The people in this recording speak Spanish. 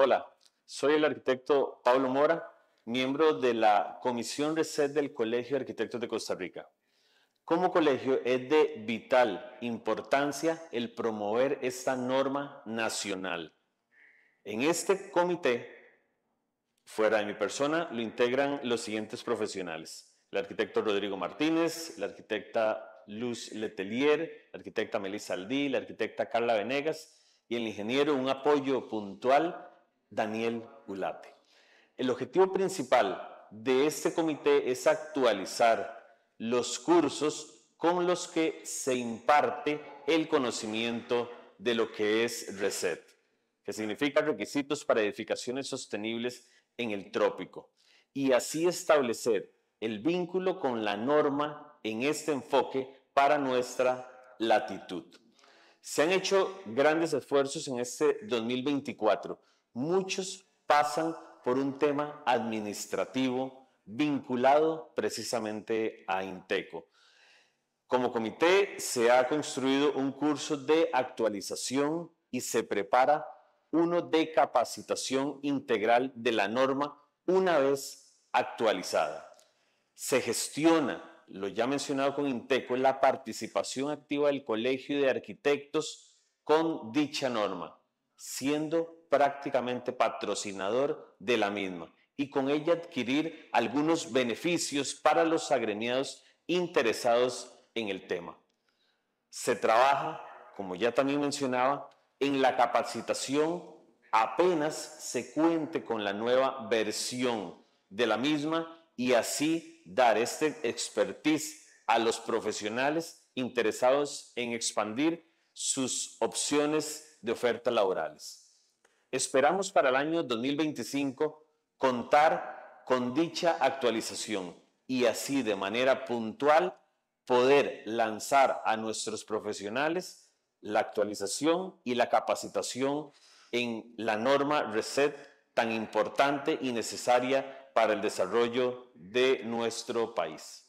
Hola, soy el arquitecto Pablo Mora, miembro de la Comisión Reset del Colegio de Arquitectos de Costa Rica. Como colegio es de vital importancia el promover esta norma nacional. En este comité, fuera de mi persona, lo integran los siguientes profesionales. El arquitecto Rodrigo Martínez, la arquitecta Luz Letelier, la arquitecta Melissa Aldí, la arquitecta Carla Venegas y el ingeniero, un apoyo puntual Daniel Gulate. El objetivo principal de este comité es actualizar los cursos con los que se imparte el conocimiento de lo que es RESET, que significa requisitos para edificaciones sostenibles en el trópico, y así establecer el vínculo con la norma en este enfoque para nuestra latitud. Se han hecho grandes esfuerzos en este 2024 muchos pasan por un tema administrativo vinculado precisamente a Inteco. Como comité se ha construido un curso de actualización y se prepara uno de capacitación integral de la norma una vez actualizada. Se gestiona, lo ya mencionado con Inteco, la participación activa del Colegio de Arquitectos con dicha norma, siendo prácticamente patrocinador de la misma y con ella adquirir algunos beneficios para los agremiados interesados en el tema. Se trabaja, como ya también mencionaba, en la capacitación apenas se cuente con la nueva versión de la misma y así dar este expertise a los profesionales interesados en expandir sus opciones de ofertas laborales. Esperamos para el año 2025 contar con dicha actualización y así de manera puntual poder lanzar a nuestros profesionales la actualización y la capacitación en la norma RESET tan importante y necesaria para el desarrollo de nuestro país.